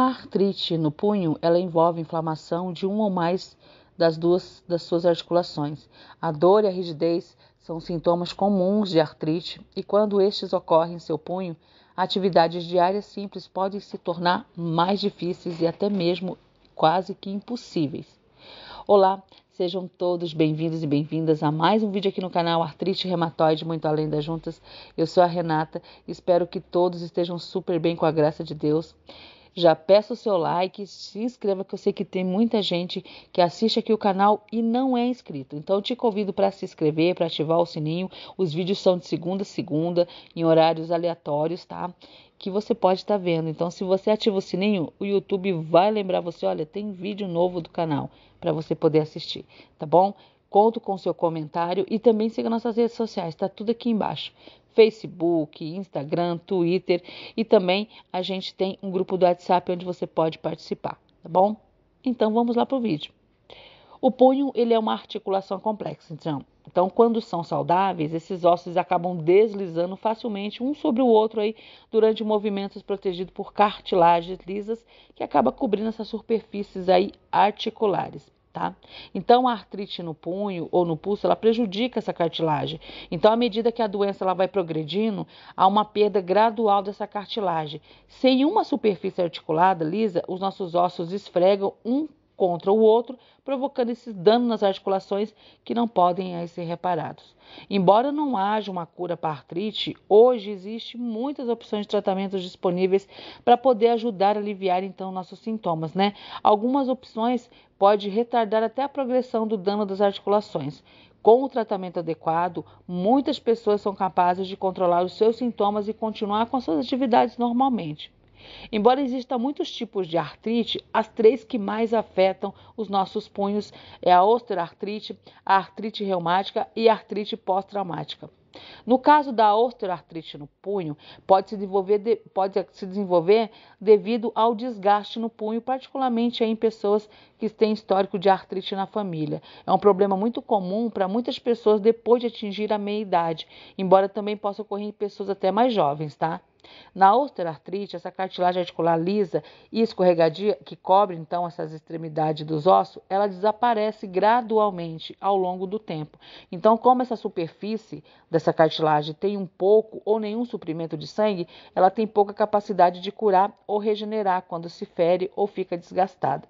A artrite no punho, ela envolve inflamação de um ou mais das duas das suas articulações. A dor e a rigidez são sintomas comuns de artrite e quando estes ocorrem em seu punho, atividades diárias simples podem se tornar mais difíceis e até mesmo quase que impossíveis. Olá, sejam todos bem-vindos e bem-vindas a mais um vídeo aqui no canal Artrite Reumatoide Muito Além das Juntas. Eu sou a Renata, espero que todos estejam super bem com a graça de Deus já peça o seu like, se inscreva que eu sei que tem muita gente que assiste aqui o canal e não é inscrito. Então te convido para se inscrever, para ativar o sininho. Os vídeos são de segunda a segunda em horários aleatórios, tá? Que você pode estar tá vendo. Então se você ativa o sininho, o YouTube vai lembrar você, olha, tem vídeo novo do canal para você poder assistir, tá bom? Conto com seu comentário e também siga nossas redes sociais, está tudo aqui embaixo. Facebook, Instagram, Twitter e também a gente tem um grupo do WhatsApp onde você pode participar, tá bom? Então vamos lá para o vídeo. O punho ele é uma articulação complexa, então, então quando são saudáveis, esses ossos acabam deslizando facilmente um sobre o outro aí durante movimentos protegidos por cartilagens lisas que acaba cobrindo essas superfícies aí articulares. Tá? Então, a artrite no punho ou no pulso, ela prejudica essa cartilagem. Então, à medida que a doença ela vai progredindo, há uma perda gradual dessa cartilagem. Sem uma superfície articulada lisa, os nossos ossos esfregam um contra o outro, provocando esses danos nas articulações que não podem ser reparados. Embora não haja uma cura para artrite, hoje existem muitas opções de tratamentos disponíveis para poder ajudar a aliviar então nossos sintomas, né? Algumas opções podem retardar até a progressão do dano das articulações. Com o tratamento adequado, muitas pessoas são capazes de controlar os seus sintomas e continuar com suas atividades normalmente. Embora existam muitos tipos de artrite, as três que mais afetam os nossos punhos é a osteoartrite, a artrite reumática e a artrite pós-traumática. No caso da osteoartrite no punho, pode se desenvolver, pode se desenvolver devido ao desgaste no punho, particularmente em pessoas que têm histórico de artrite na família. É um problema muito comum para muitas pessoas depois de atingir a meia-idade, embora também possa ocorrer em pessoas até mais jovens, tá? Na osteoartrite, essa cartilagem articular lisa e escorregadia, que cobre então essas extremidades dos ossos, ela desaparece gradualmente ao longo do tempo. Então, como essa superfície dessa cartilagem tem um pouco ou nenhum suprimento de sangue, ela tem pouca capacidade de curar ou regenerar quando se fere ou fica desgastada.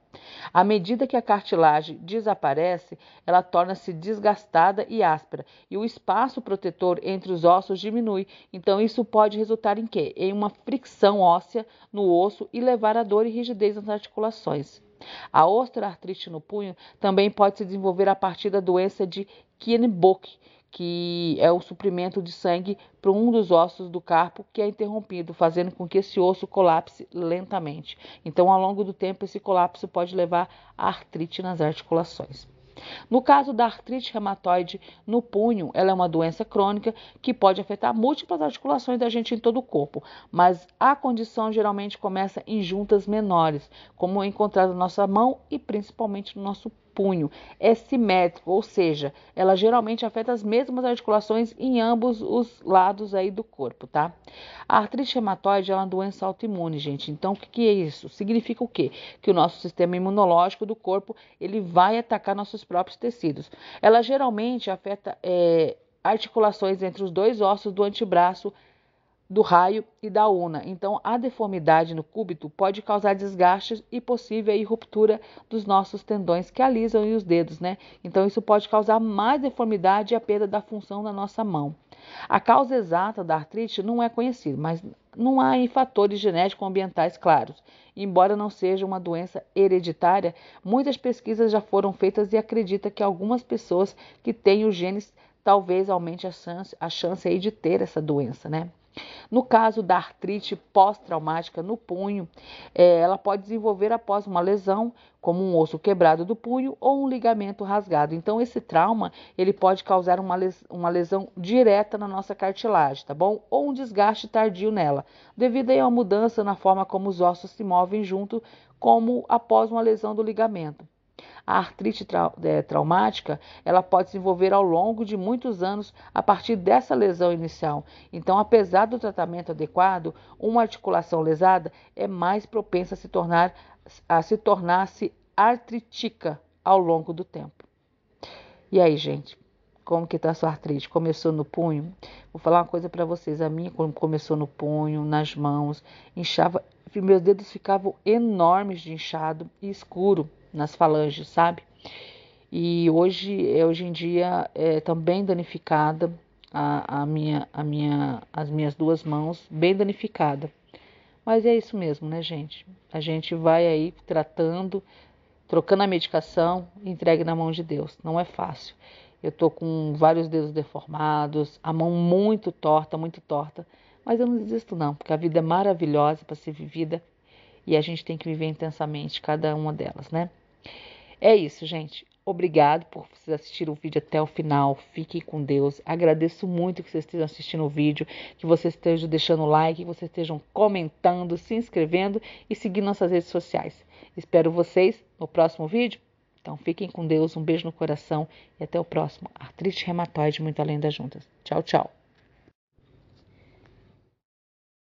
À medida que a cartilagem desaparece, ela torna-se desgastada e áspera, e o espaço protetor entre os ossos diminui. Então, isso pode resultar em quê? quê? Em uma fricção óssea no osso e levar a dor e rigidez nas articulações. A osteoartrite no punho também pode se desenvolver a partir da doença de Kienbock, que é o suprimento de sangue para um dos ossos do carpo que é interrompido, fazendo com que esse osso colapse lentamente. Então, ao longo do tempo, esse colapso pode levar a artrite nas articulações. No caso da artrite reumatoide no punho, ela é uma doença crônica que pode afetar múltiplas articulações da gente em todo o corpo, mas a condição geralmente começa em juntas menores, como encontrada na nossa mão e principalmente no nosso punho é simétrico, ou seja, ela geralmente afeta as mesmas articulações em ambos os lados aí do corpo, tá? A artrite reumatoide é uma doença autoimune, gente. Então, o que, que é isso? Significa o quê? Que o nosso sistema imunológico do corpo ele vai atacar nossos próprios tecidos. Ela geralmente afeta é, articulações entre os dois ossos do antebraço do raio e da una. Então, a deformidade no cúbito pode causar desgastes e possível aí, ruptura dos nossos tendões que alisam e os dedos, né? Então, isso pode causar mais deformidade e a perda da função da nossa mão. A causa exata da artrite não é conhecida, mas não há em fatores genéticos ambientais claros. Embora não seja uma doença hereditária, muitas pesquisas já foram feitas e acredita que algumas pessoas que têm os genes talvez aumente a chance, a chance aí de ter essa doença, né? No caso da artrite pós-traumática no punho, é, ela pode desenvolver após uma lesão, como um osso quebrado do punho ou um ligamento rasgado. Então, esse trauma ele pode causar uma, les uma lesão direta na nossa cartilagem, tá bom? Ou um desgaste tardio nela, devido a uma mudança na forma como os ossos se movem junto, como após uma lesão do ligamento a artrite é, traumática ela pode se desenvolver ao longo de muitos anos a partir dessa lesão inicial. Então, apesar do tratamento adequado, uma articulação lesada é mais propensa a se tornar a se tornar-se artritica ao longo do tempo. E aí, gente, como que tá a sua artrite? Começou no punho? Vou falar uma coisa para vocês. A minha começou no punho, nas mãos, inchava, meus dedos ficavam enormes de inchado e escuro nas falanges, sabe? E hoje, eh, hoje em dia, é eh, também danificada a, a minha, a minha, as minhas duas mãos, bem danificada. Mas é isso mesmo, né, gente? A gente vai aí tratando, trocando a medicação, entregue na mão de Deus. Não é fácil. Eu tô com vários dedos deformados, a mão muito torta, muito torta. Mas eu não desisto, não, porque a vida é maravilhosa para ser vivida e a gente tem que viver intensamente cada uma delas, né? É isso, gente. Obrigado por vocês assistirem o vídeo até o final. Fiquem com Deus. Agradeço muito que vocês estejam assistindo o vídeo, que vocês estejam deixando like, que vocês estejam comentando, se inscrevendo e seguindo nossas redes sociais. Espero vocês no próximo vídeo. Então fiquem com Deus, um beijo no coração e até o próximo. Artrite reumatoide muito além das juntas. Tchau, tchau.